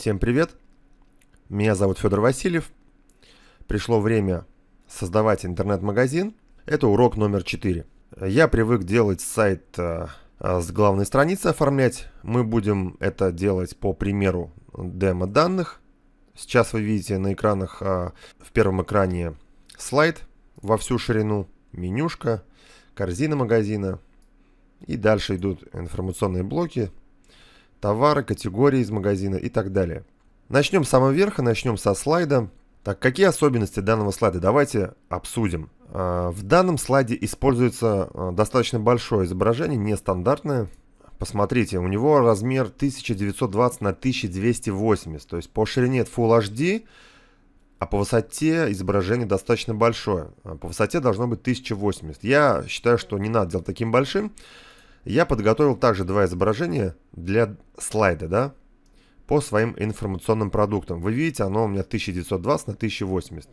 Всем привет! Меня зовут Федор Васильев. Пришло время создавать интернет-магазин. Это урок номер 4. Я привык делать сайт э, с главной страницы оформлять. Мы будем это делать по примеру демо-данных. Сейчас вы видите на экранах, э, в первом экране слайд во всю ширину, менюшка, корзина магазина. И дальше идут информационные блоки товары, категории из магазина и так далее. Начнем с самого верха, начнем со слайда. Так, какие особенности данного слайда? Давайте обсудим. А, в данном слайде используется а, достаточно большое изображение, нестандартное. Посмотрите, у него размер 1920 на 1280, то есть по ширине Full HD, а по высоте изображение достаточно большое. А по высоте должно быть 1080. Я считаю, что не надо делать таким большим. Я подготовил также два изображения для слайда, да, по своим информационным продуктам. Вы видите, оно у меня 1920 на 1080.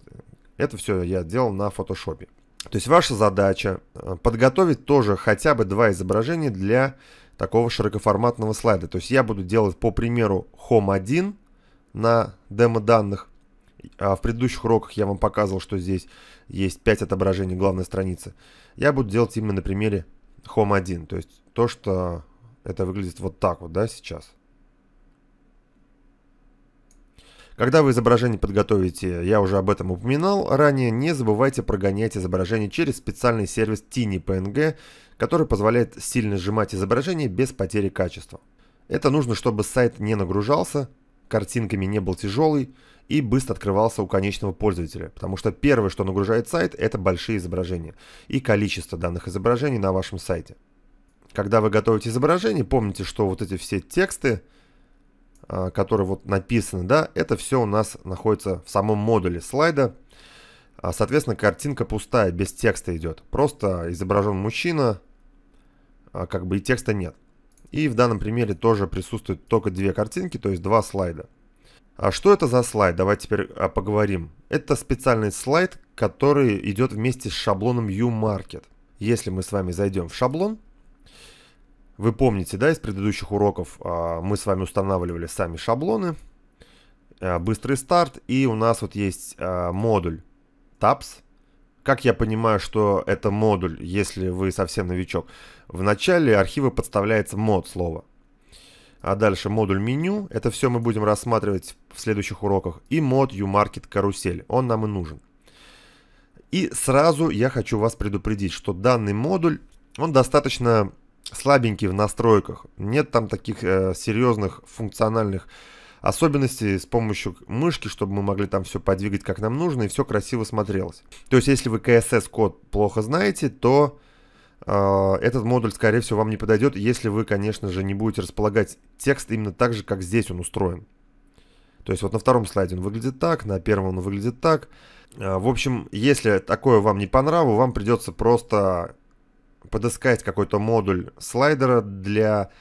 Это все я делал на фотошопе. То есть ваша задача э, подготовить тоже хотя бы два изображения для такого широкоформатного слайда. То есть я буду делать по примеру Home 1 на демо данных. А в предыдущих уроках я вам показывал, что здесь есть 5 отображений главной страницы. Я буду делать именно на примере Home 1. То есть то, что это выглядит вот так вот, да, сейчас. Когда вы изображение подготовите, я уже об этом упоминал ранее, не забывайте прогонять изображение через специальный сервис Tiny PNG, который позволяет сильно сжимать изображение без потери качества. Это нужно, чтобы сайт не нагружался, картинками не был тяжелый и быстро открывался у конечного пользователя, потому что первое, что нагружает сайт, это большие изображения и количество данных изображений на вашем сайте. Когда вы готовите изображение, помните, что вот эти все тексты, а, которые вот написаны, да, это все у нас находится в самом модуле слайда. А, соответственно, картинка пустая, без текста идет. Просто изображен мужчина, а, как бы и текста нет. И в данном примере тоже присутствуют только две картинки, то есть два слайда. А что это за слайд? Давайте теперь а, поговорим. Это специальный слайд, который идет вместе с шаблоном U-Market. Если мы с вами зайдем в шаблон, вы помните, да, из предыдущих уроков а, мы с вами устанавливали сами шаблоны, а, быстрый старт, и у нас вот есть модуль Tabs, как я понимаю, что это модуль, если вы совсем новичок? В начале архива подставляется мод слово. А дальше модуль меню. Это все мы будем рассматривать в следующих уроках. И мод YouMarket карусель. Он нам и нужен. И сразу я хочу вас предупредить, что данный модуль, он достаточно слабенький в настройках. Нет там таких э, серьезных функциональных особенности с помощью мышки, чтобы мы могли там все подвигать как нам нужно, и все красиво смотрелось. То есть, если вы CSS-код плохо знаете, то э, этот модуль, скорее всего, вам не подойдет, если вы, конечно же, не будете располагать текст именно так же, как здесь он устроен. То есть вот на втором слайде он выглядит так, на первом он выглядит так. Э, в общем, если такое вам не по нраву, вам придется просто подыскать какой-то модуль слайдера для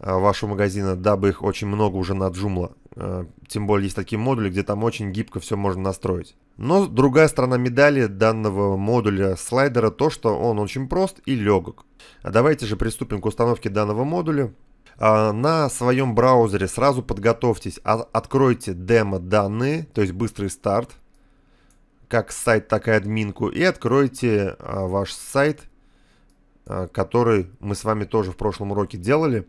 Э, вашего магазина, дабы их очень много уже наджумло. Э, тем более есть такие модули, где там очень гибко все можно настроить. Но другая сторона медали данного модуля слайдера то, что он очень прост и легок. А давайте же приступим к установке данного модуля. А, на своем браузере сразу подготовьтесь, а, откройте демо данные, то есть быстрый старт, как сайт, так и админку, и откройте ваш сайт который мы с вами тоже в прошлом уроке делали.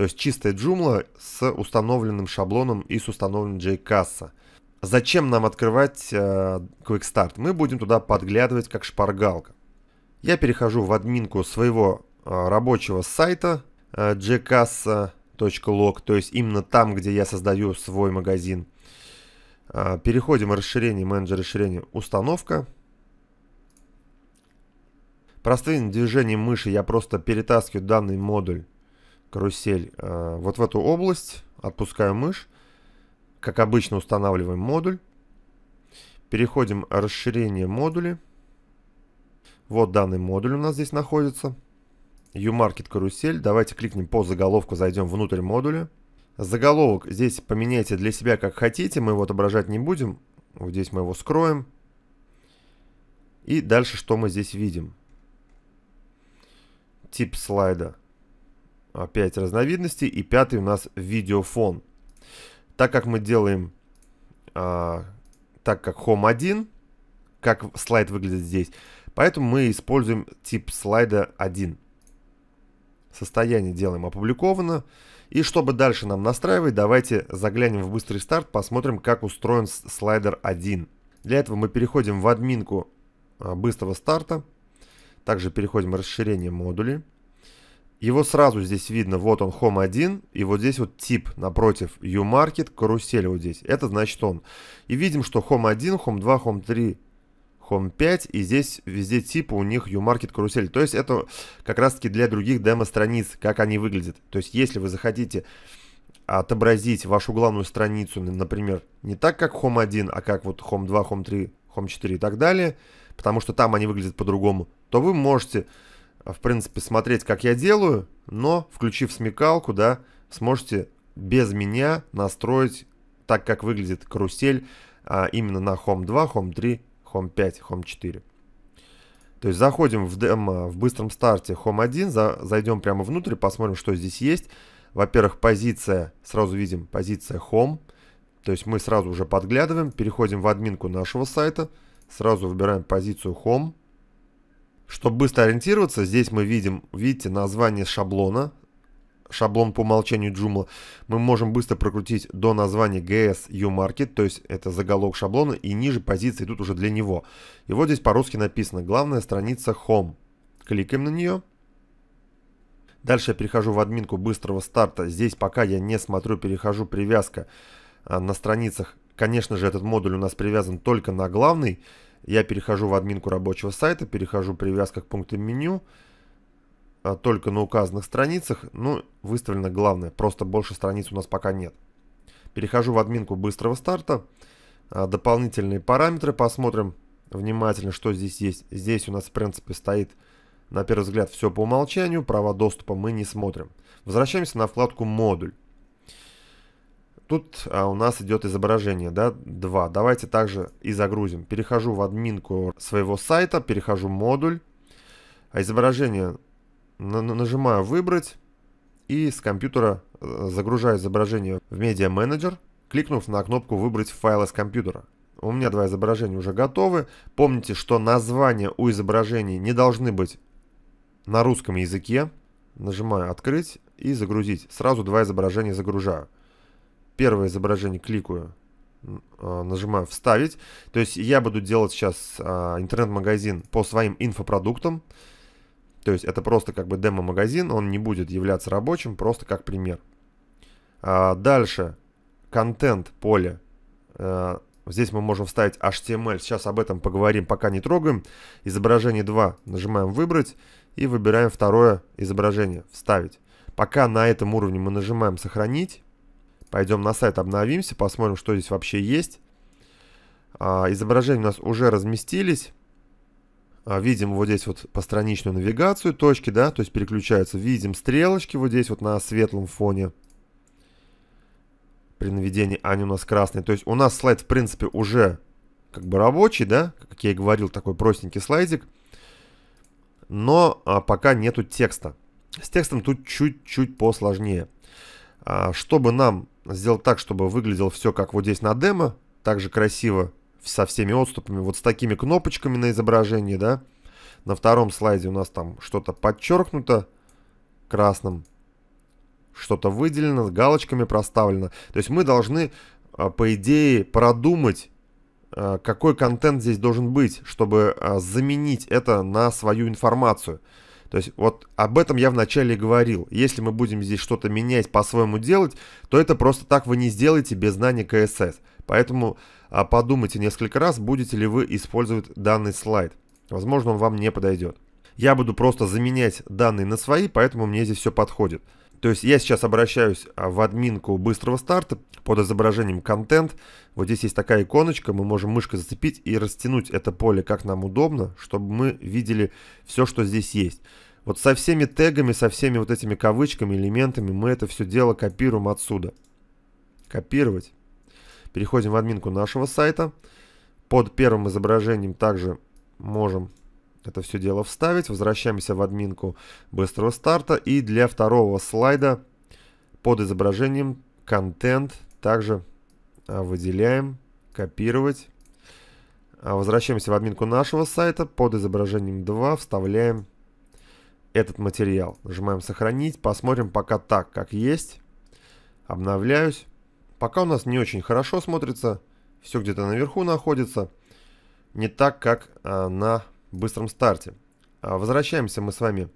То есть чистая джумла с установленным шаблоном и с установленным JCasA. Зачем нам открывать э, Quick Start? Мы будем туда подглядывать как шпаргалка. Я перехожу в админку своего э, рабочего сайта э, jcassa.log, то есть именно там, где я создаю свой магазин. Э, переходим в расширение, менеджер расширения, установка. Простым движением мыши я просто перетаскиваю данный модуль карусель э, вот в эту область, отпускаю мышь, как обычно устанавливаем модуль, переходим расширение модули. вот данный модуль у нас здесь находится, uMarket карусель, давайте кликнем по заголовку, зайдем внутрь модуля, заголовок здесь поменяйте для себя как хотите, мы его отображать не будем, вот здесь мы его скроем, и дальше что мы здесь видим? Тип слайда – 5 разновидностей. И пятый у нас видеофон. Так как мы делаем, а, так как Home 1, как слайд выглядит здесь, поэтому мы используем тип слайда 1. Состояние делаем опубликовано. И чтобы дальше нам настраивать, давайте заглянем в быстрый старт, посмотрим, как устроен слайдер 1. Для этого мы переходим в админку а, быстрого старта. Также переходим в расширение модулей. Его сразу здесь видно, вот он Home 1, и вот здесь вот тип напротив U-Market, карусель вот здесь. Это значит он. И видим, что Home 1, Home 2, Home 3, Home 5, и здесь везде типы у них U-Market, карусель. То есть это как раз-таки для других демо-страниц, как они выглядят. То есть если вы захотите отобразить вашу главную страницу, например, не так, как Home 1, а как вот Home 2, Home 3, Home 4 и так далее, потому что там они выглядят по-другому, то вы можете в принципе, смотреть, как я делаю, но, включив смекалку, да, сможете без меня настроить так, как выглядит карусель а, именно на Home 2, Home 3, Home 5, Home 4. То есть заходим в демо а, в быстром старте Home 1, за, зайдем прямо внутрь, посмотрим, что здесь есть. Во-первых, позиция, сразу видим, позиция Home. То есть мы сразу уже подглядываем, переходим в админку нашего сайта, сразу выбираем позицию Home. Чтобы быстро ориентироваться, здесь мы видим, видите, название шаблона, шаблон по умолчанию Joomla, мы можем быстро прокрутить до названия GS Market, то есть это заголовок шаблона, и ниже позиции идут уже для него. И вот здесь по-русски написано «Главная страница Home». Кликаем на нее. Дальше я перехожу в админку быстрого старта. Здесь пока я не смотрю, перехожу привязка а, на страницах. Конечно же, этот модуль у нас привязан только на главный я перехожу в админку рабочего сайта, перехожу привязка к пунктам меню, а, только на указанных страницах, ну, выставлено главное, просто больше страниц у нас пока нет. Перехожу в админку быстрого старта, а, дополнительные параметры посмотрим внимательно, что здесь есть. Здесь у нас, в принципе, стоит, на первый взгляд, все по умолчанию, права доступа мы не смотрим. Возвращаемся на вкладку «Модуль». Тут а, у нас идет изображение, да, 2. Давайте также и загрузим. Перехожу в админку своего сайта, перехожу в модуль. А изображение на нажимаю «Выбрать» и с компьютера э, загружаю изображение в Media Manager, кликнув на кнопку «Выбрать файл из компьютера». У меня два изображения уже готовы. Помните, что названия у изображений не должны быть на русском языке. Нажимаю «Открыть» и «Загрузить». Сразу два изображения загружаю первое изображение кликаю, а, нажимаю «Вставить». То есть я буду делать сейчас а, интернет-магазин по своим инфопродуктам. То есть это просто как бы демо-магазин, он не будет являться рабочим, просто как пример. А, дальше контент поле. Здесь мы можем вставить HTML. Сейчас об этом поговорим, пока не трогаем. Изображение 2 нажимаем «Выбрать» и выбираем второе изображение «Вставить». Пока на этом уровне мы нажимаем «Сохранить». Пойдем на сайт обновимся, посмотрим, что здесь вообще есть. А, изображения у нас уже разместились. А, видим вот здесь вот постраничную навигацию, точки, да, то есть переключаются. Видим стрелочки вот здесь вот на светлом фоне. При наведении они у нас красные. То есть у нас слайд, в принципе, уже как бы рабочий, да, как я и говорил, такой простенький слайдик. Но а, пока нету текста. С текстом тут чуть-чуть посложнее. чтобы нам Сделал так, чтобы выглядело все как вот здесь на демо. Также красиво, со всеми отступами. Вот с такими кнопочками на изображении, да. На втором слайде у нас там что-то подчеркнуто красным. Что-то выделено, галочками проставлено. То есть мы должны, а, по идее, продумать, а, какой контент здесь должен быть, чтобы а, заменить это на свою информацию. То есть вот об этом я вначале и говорил. Если мы будем здесь что-то менять, по-своему делать, то это просто так вы не сделаете без знания КСС. Поэтому а, подумайте несколько раз, будете ли вы использовать данный слайд. Возможно, он вам не подойдет. Я буду просто заменять данные на свои, поэтому мне здесь все подходит. То есть я сейчас обращаюсь а, в админку быстрого старта под изображением контент. Вот здесь есть такая иконочка, мы можем мышкой зацепить и растянуть это поле как нам удобно, чтобы мы видели все, что здесь есть. Вот со всеми тегами, со всеми вот этими кавычками, элементами мы это все дело копируем отсюда. Копировать. Переходим в админку нашего сайта. Под первым изображением также можем это все дело вставить. Возвращаемся в админку быстрого старта. И для второго слайда под изображением контент также а, выделяем, копировать. А, возвращаемся в админку нашего сайта. Под изображением 2 вставляем этот материал. Нажимаем сохранить. Посмотрим пока так, как есть. Обновляюсь. Пока у нас не очень хорошо смотрится. Все где-то наверху находится. Не так, как а, на быстром старте. А, возвращаемся мы с вами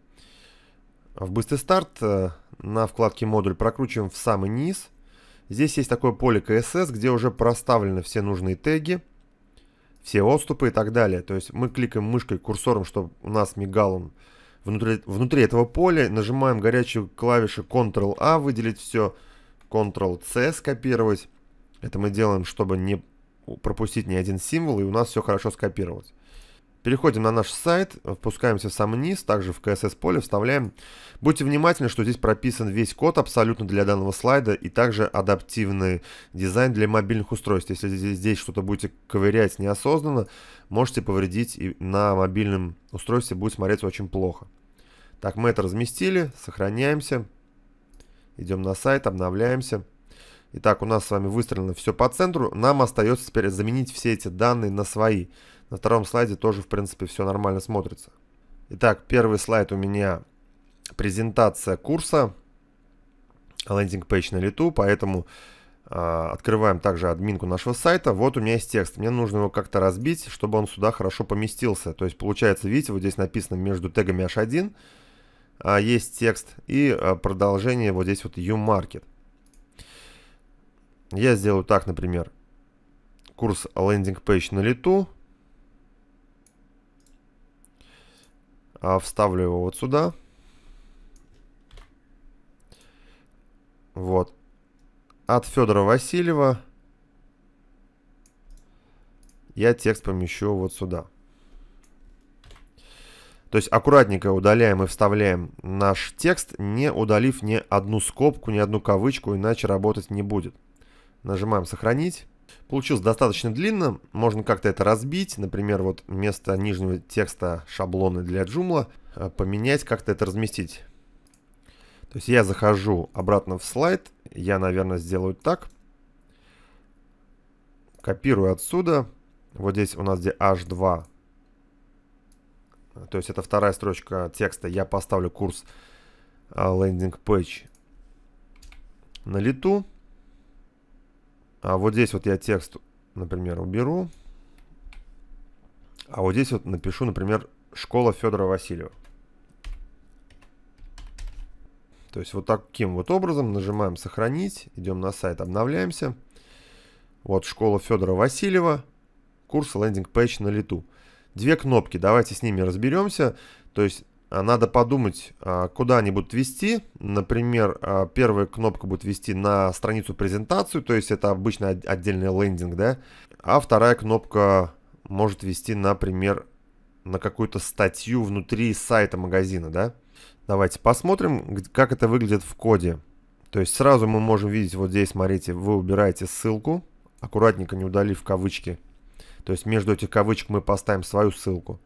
в быстрый старт. Э, на вкладке модуль прокручиваем в самый низ. Здесь есть такое поле CSS, где уже проставлены все нужные теги, все отступы и так далее. То есть мы кликаем мышкой курсором, чтобы у нас мигал он внутри, внутри этого поля. Нажимаем горячую клавишу Ctrl-A, а» выделить все, Ctrl-C скопировать. Это мы делаем, чтобы не пропустить ни один символ, и у нас все хорошо скопировалось. Переходим на наш сайт, впускаемся в сам низ, также в CSS поле вставляем. Будьте внимательны, что здесь прописан весь код абсолютно для данного слайда и также адаптивный дизайн для мобильных устройств. Если здесь что-то будете ковырять неосознанно, можете повредить и на мобильном устройстве будет смотреться очень плохо. Так, мы это разместили, сохраняемся, идем на сайт, обновляемся. Итак, у нас с вами выстроено все по центру. Нам остается теперь заменить все эти данные на свои. На втором слайде тоже, в принципе, все нормально смотрится. Итак, первый слайд у меня презентация курса. Лендинг-пейдж на лету, поэтому а, открываем также админку нашего сайта. Вот у меня есть текст. Мне нужно его как-то разбить, чтобы он сюда хорошо поместился. То есть получается, видите, вот здесь написано между тегами H1 а, есть текст и а, продолжение вот здесь вот U-Market. Я сделаю так, например, курс лендинг пейдж на лету. А, вставлю его вот сюда. Вот. От Федора Васильева я текст помещу вот сюда. То есть аккуратненько удаляем и вставляем наш текст, не удалив ни одну скобку, ни одну кавычку, иначе работать не будет. Нажимаем «Сохранить». Получилось достаточно длинно, можно как-то это разбить, например, вот вместо нижнего текста шаблона для Joomla э, поменять, как-то это разместить. То есть я захожу обратно в слайд, я, наверное, сделаю так. Копирую отсюда, вот здесь у нас где H2, то есть это вторая строчка текста, я поставлю курс э, лендинг-пэйдж на лету. А вот здесь вот я текст, например, уберу. А вот здесь вот напишу, например, «Школа Федора Васильева». То есть вот таким вот образом нажимаем «Сохранить», идем на сайт, обновляемся. Вот «Школа Федора Васильева», курс «Лендинг пэч на лету». Две кнопки, давайте с ними разберемся. То есть а, надо подумать, а, куда они будут вести. Например, а, первая кнопка будет вести на страницу презентацию, то есть это обычно отдельный лендинг, да. А вторая кнопка может вести, например, на какую-то статью внутри сайта магазина, да. Давайте посмотрим, как это выглядит в коде. То есть сразу мы можем видеть, вот здесь, смотрите, вы убираете ссылку, аккуратненько не удалив кавычки. То есть между этих кавычек мы поставим свою ссылку.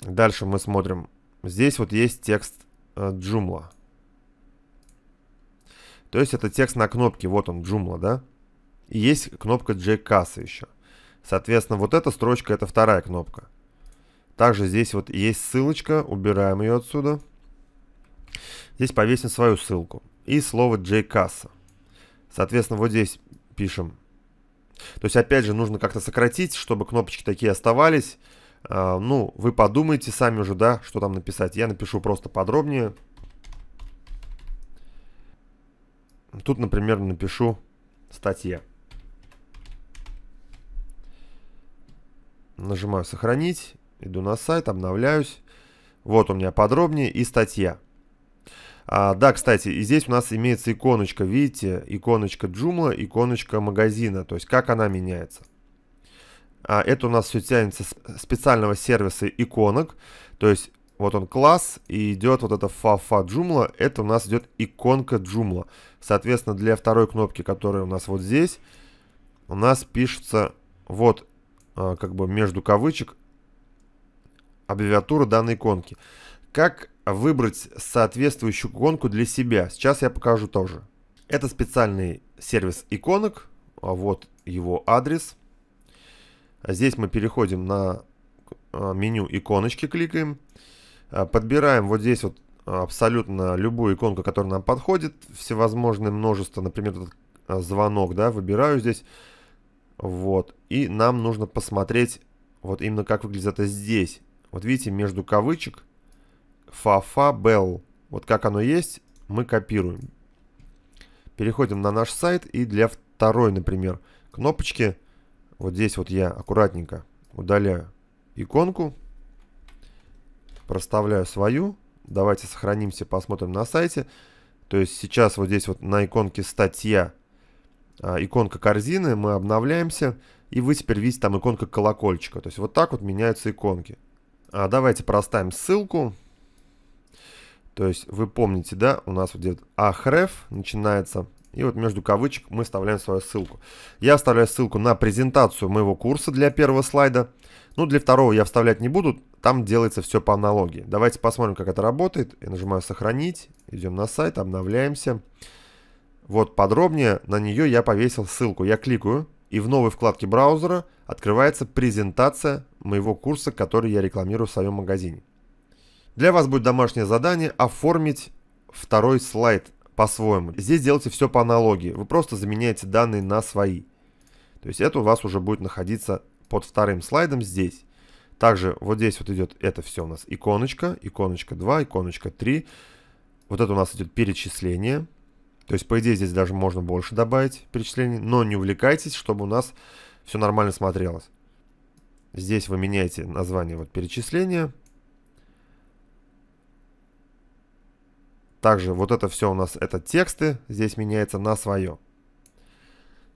Дальше мы смотрим Здесь вот есть текст э, Joomla. То есть это текст на кнопке, вот он, Joomla, да? И есть кнопка Касса еще. Соответственно, вот эта строчка, это вторая кнопка. Также здесь вот есть ссылочка, убираем ее отсюда. Здесь повесим свою ссылку. И слово Касса. Соответственно, вот здесь пишем. То есть, опять же, нужно как-то сократить, чтобы кнопочки такие оставались. А, ну, вы подумайте сами уже, да, что там написать. Я напишу просто подробнее. Тут, например, напишу статья. Нажимаю сохранить, иду на сайт, обновляюсь. Вот у меня подробнее и статья. А, да, кстати, и здесь у нас имеется иконочка, видите, иконочка Joomla, иконочка магазина, то есть как она меняется. А это у нас все тянется с специального сервиса иконок. То есть вот он класс, и идет вот эта фа-фа джумла. Это у нас идет иконка джумла. Соответственно, для второй кнопки, которая у нас вот здесь, у нас пишется вот а, как бы между кавычек аббревиатура данной иконки. Как выбрать соответствующую иконку для себя? Сейчас я покажу тоже. Это специальный сервис иконок. А вот его адрес – а здесь мы переходим на а, меню иконочки, кликаем. А, подбираем вот здесь вот абсолютно любую иконку, которая нам подходит. Всевозможное множество, например, этот звонок, да, выбираю здесь. Вот. И нам нужно посмотреть вот именно как выглядит это здесь. Вот видите, между кавычек фа-фа белл. Вот как оно есть, мы копируем. Переходим на наш сайт и для второй, например, кнопочки вот здесь вот я аккуратненько удаляю иконку, проставляю свою. Давайте сохранимся, посмотрим на сайте. То есть сейчас вот здесь вот на иконке статья, а, иконка корзины, мы обновляемся. И вы теперь видите там иконка колокольчика. То есть вот так вот меняются иконки. А давайте проставим ссылку. То есть вы помните, да, у нас вот где-то ahref начинается и вот между кавычек мы вставляем свою ссылку. Я вставляю ссылку на презентацию моего курса для первого слайда. Ну, для второго я вставлять не буду, там делается все по аналогии. Давайте посмотрим, как это работает. Я нажимаю «Сохранить», идем на сайт, обновляемся. Вот подробнее на нее я повесил ссылку. Я кликаю, и в новой вкладке браузера открывается презентация моего курса, который я рекламирую в своем магазине. Для вас будет домашнее задание оформить второй слайд по-своему. Здесь делайте все по аналогии. Вы просто заменяете данные на свои. То есть это у вас уже будет находиться под вторым слайдом здесь. Также вот здесь вот идет это все у нас иконочка, иконочка 2, иконочка 3. Вот это у нас идет перечисление. То есть, по идее, здесь даже можно больше добавить перечислений. Но не увлекайтесь, чтобы у нас все нормально смотрелось. Здесь вы меняете название вот перечисления. Также вот это все у нас это тексты, здесь меняется на свое.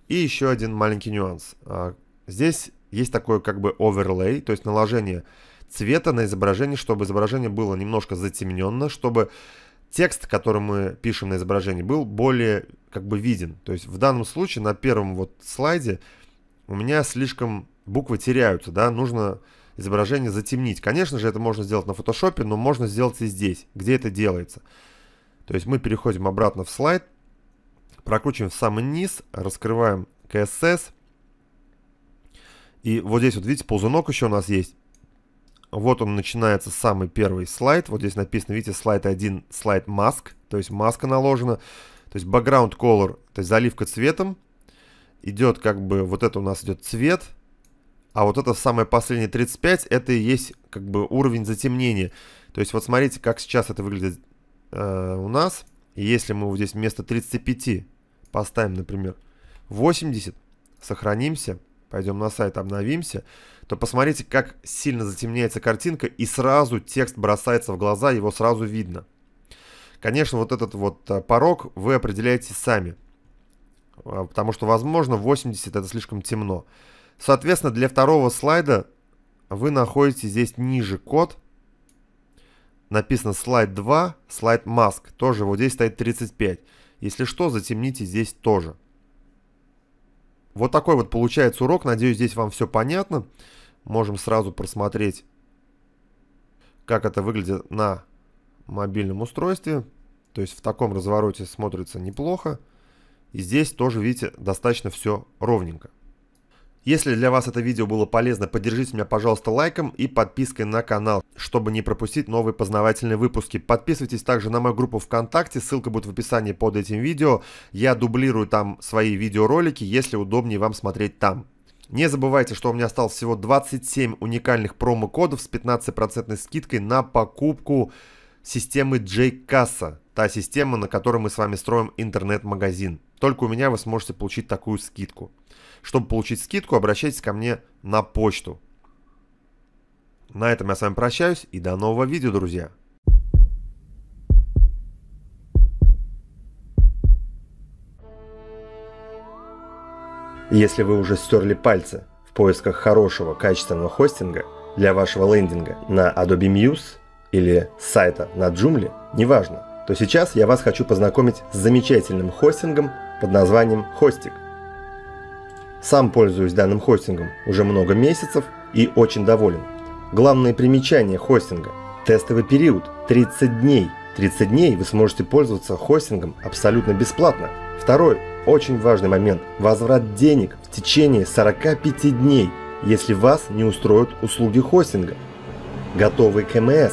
И еще один маленький нюанс. А, здесь есть такое как бы overlay, то есть наложение цвета на изображение, чтобы изображение было немножко затемненно, чтобы текст, который мы пишем на изображении, был более как бы виден. То есть в данном случае на первом вот слайде у меня слишком буквы теряются, да, нужно изображение затемнить. Конечно же, это можно сделать на фотошопе, но можно сделать и здесь, где это делается. То есть мы переходим обратно в слайд, прокручиваем в самый низ, раскрываем CSS. И вот здесь вот, видите, ползунок еще у нас есть. Вот он начинается, самый первый слайд. Вот здесь написано, видите, слайд 1, слайд маск. то есть маска наложена. То есть background color, то есть заливка цветом. Идет как бы, вот это у нас идет цвет. А вот это самое последнее 35, это и есть как бы уровень затемнения. То есть вот смотрите, как сейчас это выглядит Э, у нас. И если мы вот здесь вместо 35 поставим, например, 80, сохранимся, пойдем на сайт, обновимся, то посмотрите, как сильно затемняется картинка, и сразу текст бросается в глаза, его сразу видно. Конечно, вот этот вот э, порог вы определяете сами, а, потому что, возможно, 80 это слишком темно. Соответственно, для второго слайда вы находите здесь ниже код – написано слайд 2, слайд mask, тоже вот здесь стоит 35. Если что, затемните здесь тоже. Вот такой вот получается урок, надеюсь здесь вам все понятно. Можем сразу просмотреть, как это выглядит на мобильном устройстве. То есть в таком развороте смотрится неплохо. И здесь тоже, видите, достаточно все ровненько. Если для вас это видео было полезно, поддержите меня, пожалуйста, лайком и подпиской на канал, чтобы не пропустить новые познавательные выпуски. Подписывайтесь также на мою группу ВКонтакте, ссылка будет в описании под этим видео. Я дублирую там свои видеоролики, если удобнее вам смотреть там. Не забывайте, что у меня осталось всего 27 уникальных промокодов с 15% скидкой на покупку системы J-Kassa, та система, на которой мы с вами строим интернет-магазин. Только у меня вы сможете получить такую скидку. Чтобы получить скидку, обращайтесь ко мне на почту. На этом я с вами прощаюсь и до нового видео, друзья. Если вы уже стерли пальцы в поисках хорошего, качественного хостинга для вашего лендинга на Adobe Muse, или сайта на Joomla, неважно, то сейчас я вас хочу познакомить с замечательным хостингом под названием Hostik. Сам пользуюсь данным хостингом уже много месяцев и очень доволен. Главные примечания хостинга. Тестовый период 30 дней. 30 дней вы сможете пользоваться хостингом абсолютно бесплатно. Второй очень важный момент – возврат денег в течение 45 дней, если вас не устроят услуги хостинга. Готовый КМС